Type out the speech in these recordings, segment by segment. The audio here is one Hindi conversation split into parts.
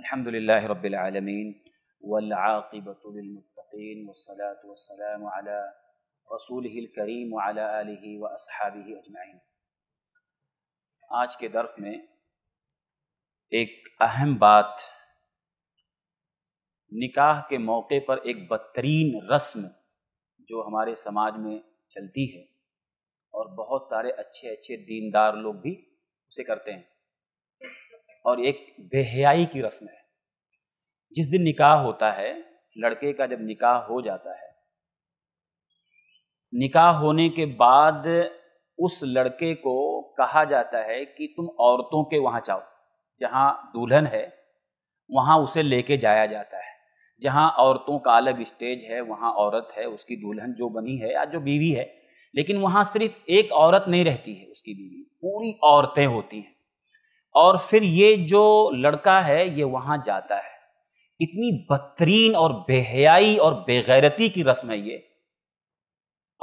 الحمد لله رب العالمين والعاقبة للمتقين والصلاة والسلام على रसूल करीम वाला व असहाबी अजमाइन आज के दर्स में एक अहम बात निकाह के मौके पर एक बदतरीन रस्म जो हमारे समाज में चलती है और बहुत सारे अच्छे अच्छे दीनदार लोग भी उसे करते हैं और एक बेहयाई की रस्म है जिस दिन निकाह होता है लड़के का जब निकाह हो जाता है निकाह होने के बाद उस लड़के को कहा जाता है कि तुम औरतों के वहां जाओ जहां दुल्हन है वहां उसे लेके जाया जाता है जहां औरतों का अलग स्टेज है वहां औरत है उसकी दुल्हन जो बनी है या जो बीवी है लेकिन वहां सिर्फ एक औरत नहीं रहती है उसकी बीवी पूरी औरतें होती हैं और फिर ये जो लड़का है ये वहां जाता है इतनी बदतरीन और बेहयाई और बेगैरती की रस्म है ये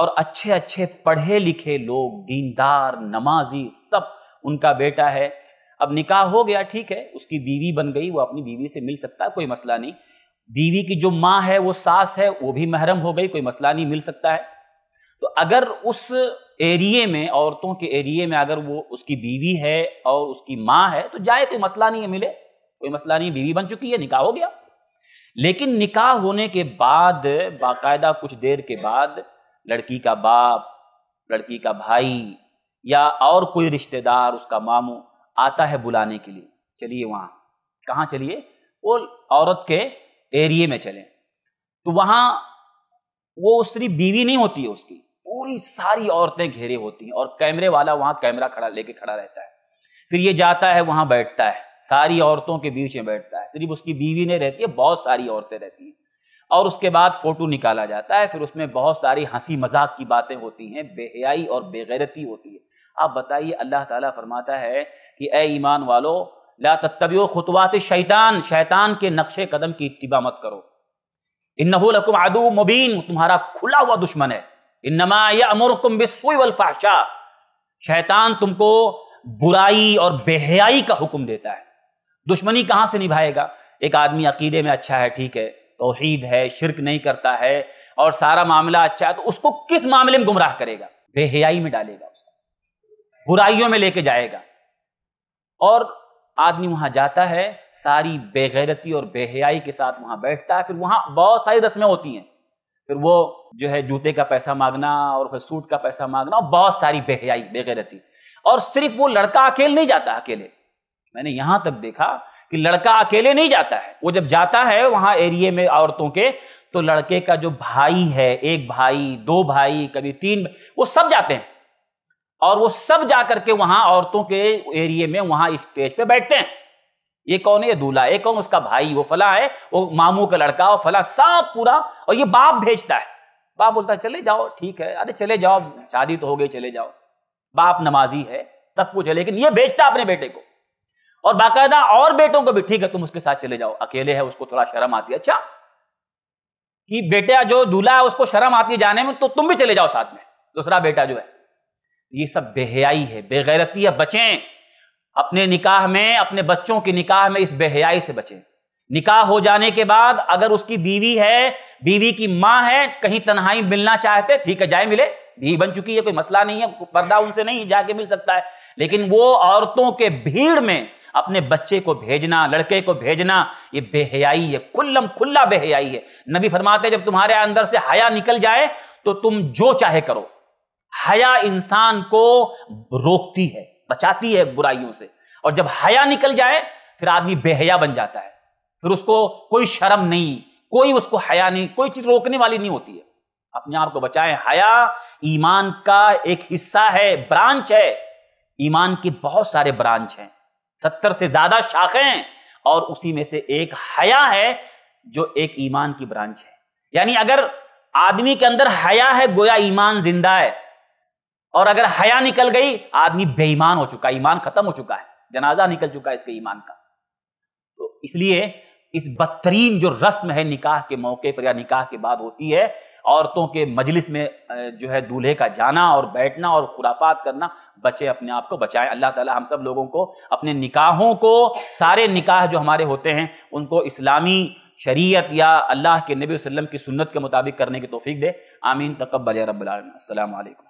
और अच्छे अच्छे पढ़े लिखे लोग दीनदार नमाजी सब उनका बेटा है अब निकाह हो गया ठीक है उसकी बीवी बन गई वो अपनी बीवी से मिल सकता है कोई मसला नहीं बीवी की जो माँ है वो सास है वो भी महरम हो गई कोई मसला नहीं मिल सकता है तो अगर उस एरिए में औरतों के एरिए में अगर वो उसकी बीवी है और उसकी माँ है तो जाए कोई मसला नहीं है मिले कोई मसला नहीं बीवी बन चुकी है निकाह हो गया लेकिन निकाह होने के बाद बाकायदा कुछ देर के बाद लड़की का बाप लड़की का भाई या और कोई रिश्तेदार उसका मामू आता है बुलाने के लिए चलिए वहाँ कहाँ चलिए वो औरत के एरिए में चले तो वहाँ वो सिर्फ बीवी नहीं होती है उसकी पूरी सारी औरतें घेरे होती हैं और कैमरे वाला वहां कैमरा खड़ा लेके खड़ा रहता है फिर ये जाता है वहां बैठता है सारी औरतों के बीच में बैठता है सिर्फ उसकी बीवी नहीं रहती है बहुत सारी औरतें रहती हैं और उसके बाद फोटो निकाला जाता है फिर उसमें बहुत सारी हंसी मजाक की बातें होती हैं बेहयाई और बेगैरती होती है आप बताइए अल्लाह ताला फरमाता है कि ए ईमान वालो ला तत्तबियो खुतवात शैतान शैतान के नक्शे कदम की इतबा मत करो इन नकम आदू मुबीन तुम्हारा खुला हुआ दुश्मन है इनमा फाशा शैतान तुमको बुराई और बेहयाई का हुक्म देता है दुश्मनी कहाँ से निभाएगा एक आदमी अकीदे में अच्छा है ठीक है तोहीद है शिरक नहीं करता है और सारा मामला अच्छा है तो उसको किस मामले में गुमराह करेगा बेहयाई में डालेगा उसको बुराइयों में लेके जाएगा और आदमी वहां जाता है सारी बेगैरती और बेहयाई के साथ वहां बैठता है फिर वहां बहुत सारी रस्में होती हैं फिर वो जो है जूते का पैसा मांगना और फिर सूट का पैसा मांगना और बहुत सारी बेहयाई बेगैरती और सिर्फ वो लड़का अकेले नहीं जाता अकेले मैंने यहां तक देखा कि लड़का अकेले नहीं जाता है वो जब जाता है वहां एरिए में औरतों के तो लड़के का जो भाई है एक भाई दो भाई कभी तीन वो सब जाते हैं और वो सब जा करके वहां औरतों के एरिए में वहां स्टेज पे बैठते हैं ये कौन है दूल्हा ये कौन उसका भाई वो फला है वो मामू का लड़का वो फला सब पूरा और ये बाप भेजता है बाप बोलता है चले जाओ ठीक है अरे चले जाओ शादी तो हो गई चले जाओ बाप नमाजी है सब कुछ है लेकिन ये भेजता अपने बेटे को और बाकायदा और बेटों को भी ठीक है तुम उसके साथ चले जाओ अकेले है उसको थोड़ा शर्म आती है अच्छा कि बेटा जो दूल्हा है उसको शर्म आती है जाने में तो तुम भी चले जाओ साथ में दूसरा बेटा जो है ये सब बेहयाई है बेगैरती है बचें अपने निकाह में अपने बच्चों के निकाह में इस बेहयाई से बचें निकाह हो जाने के बाद अगर उसकी बीवी है बीवी की माँ है कहीं तनहाई मिलना चाहते ठीक है जाए मिले बीवी बन चुकी है कोई मसला नहीं है पर्दा उनसे नहीं जाके मिल सकता है लेकिन वो औरतों के भीड़ में अपने बच्चे को भेजना लड़के को भेजना ये बेहयाई है खुल्लम खुल्ला बेहयाई है नबी फरमाते जब तुम्हारे अंदर से हया निकल जाए तो तुम जो चाहे करो हया इंसान को रोकती है बचाती है बुराइयों से और जब हया निकल जाए फिर आदमी बेहया बन जाता है फिर उसको कोई शर्म नहीं कोई उसको हया नहीं कोई चीज रोकने वाली नहीं होती है अपने आप को बचाएं हया ईमान का एक हिस्सा है ब्रांच है ईमान के बहुत सारे ब्रांच हैं सत्तर से ज्यादा शाखें हैं और उसी में से एक हया है जो एक ईमान की ब्रांच है यानी अगर आदमी के अंदर हया है गोया ईमान जिंदा है और अगर हया निकल गई आदमी बेईमान हो चुका ईमान खत्म हो चुका है जनाजा निकल चुका है इसके ईमान का तो इसलिए इस बदतरीन जो रस्म है निकाह के मौके पर या निकाह के बाद होती है औरतों के मजलिस में जो है दूल्हे का जाना और बैठना और खुराफात करना बचे अपने आप को बचाएं अल्लाह ताला हम सब लोगों को अपने निकाहों को सारे निकाह जो हमारे होते हैं उनको इस्लामी शरीयत या अल्लाह के नबी वसल्लम की सुन्नत के मुताबिक करने की तोफीक दे आमीन तकबल रबालकम